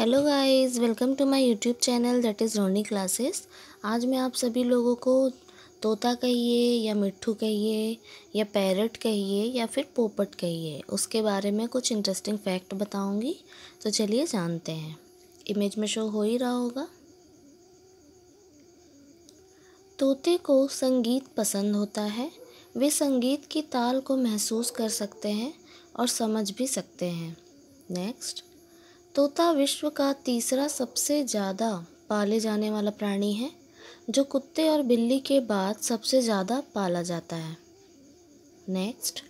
hello guys welcome to my YouTube channel that is Roni classes आज मैं आप सभी लोगों को तोता कहिए या मिट्ठू कहिए या पैरट कहिए या फिर पोपट कहिए उसके बारे में कुछ इंटरेस्टिंग फैक्ट बताऊंगी तो चलिए जानते हैं इमेज में शो हो ही रहा होगा तोते को संगीत पसंद होता है वे संगीत की ताल को महसूस कर सकते हैं और समझ भी सकते हैं नेक्स्ट तोता विश्व का तीसरा सबसे ज़्यादा पाले जाने वाला प्राणी है जो कुत्ते और बिल्ली के बाद सबसे ज़्यादा पाला जाता है नेक्स्ट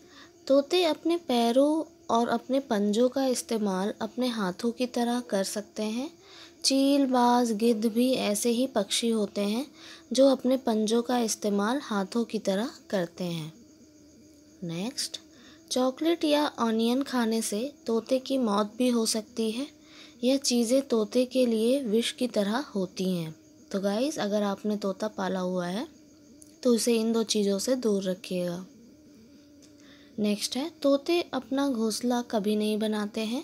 तोते अपने पैरों और अपने पंजों का इस्तेमाल अपने हाथों की तरह कर सकते हैं चील बाज गिद्ध भी ऐसे ही पक्षी होते हैं जो अपने पंजों का इस्तेमाल हाथों की तरह करते हैं नेक्स्ट चॉकलेट या ऑनियन खाने से तोते की मौत भी हो सकती है यह चीज़ें तोते के लिए विष की तरह होती हैं तो गाइस अगर आपने तोता पाला हुआ है तो उसे इन दो चीज़ों से दूर रखिएगा नेक्स्ट है तोते अपना घोंसला कभी नहीं बनाते हैं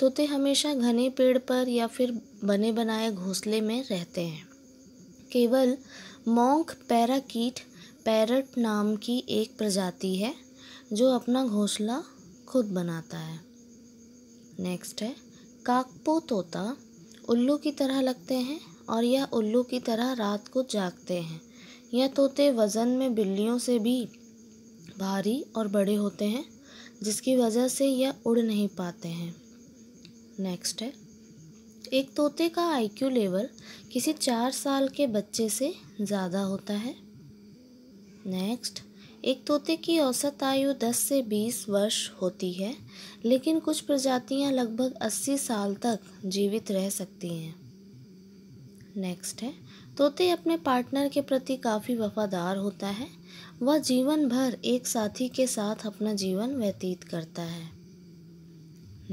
तोते हमेशा घने पेड़ पर या फिर बने बनाए घोंसले में रहते हैं केवल मोंक पैराकीट पैरट नाम की एक प्रजाति है जो अपना घोंसला खुद बनाता है नेक्स्ट है काकपो तोता उल्लू की तरह लगते हैं और यह उल्लू की तरह रात को जागते हैं यह तोते वज़न में बिल्लियों से भी भारी और बड़े होते हैं जिसकी वजह से यह उड़ नहीं पाते हैं नेक्स्ट है एक तोते का आईक्यू लेवल किसी चार साल के बच्चे से ज़्यादा होता है नेक्स्ट एक तोते की औसत आयु 10 से 20 वर्ष होती है लेकिन कुछ प्रजातियां लगभग 80 साल तक जीवित रह सकती हैं नेक्स्ट है तोते अपने पार्टनर के प्रति काफ़ी वफादार होता है वह जीवन भर एक साथी के साथ अपना जीवन व्यतीत करता है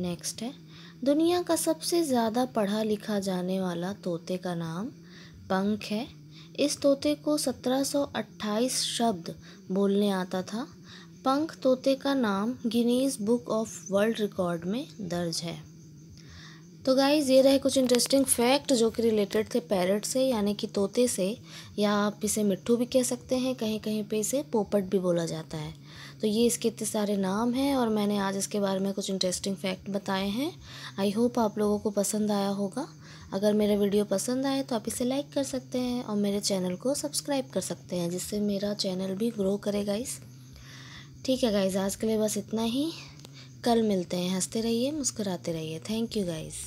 नेक्स्ट है दुनिया का सबसे ज़्यादा पढ़ा लिखा जाने वाला तोते का नाम पंख है इस तोते को 1728 शब्द बोलने आता था पंख तोते का नाम Guinness Book of World Record में दर्ज है तो गाइज ये रहे कुछ इंटरेस्टिंग फैक्ट जो कि रिलेटेड थे पैरट से यानी कि तोते से या आप इसे मिट्टू भी कह सकते हैं कहीं कहीं पे इसे पोपट भी बोला जाता है तो ये इसके इतने सारे नाम हैं और मैंने आज इसके बारे में कुछ इंटरेस्टिंग फैक्ट बताए हैं आई होप आप लोगों को पसंद आया होगा अगर मेरा वीडियो पसंद आए तो आप इसे लाइक कर सकते हैं और मेरे चैनल को सब्सक्राइब कर सकते हैं जिससे मेरा चैनल भी ग्रो करे गाइस ठीक है गाइज़ आज के लिए बस इतना ही कल मिलते हैं हंसते रहिए मुस्कुराते रहिए थैंक यू गाइज़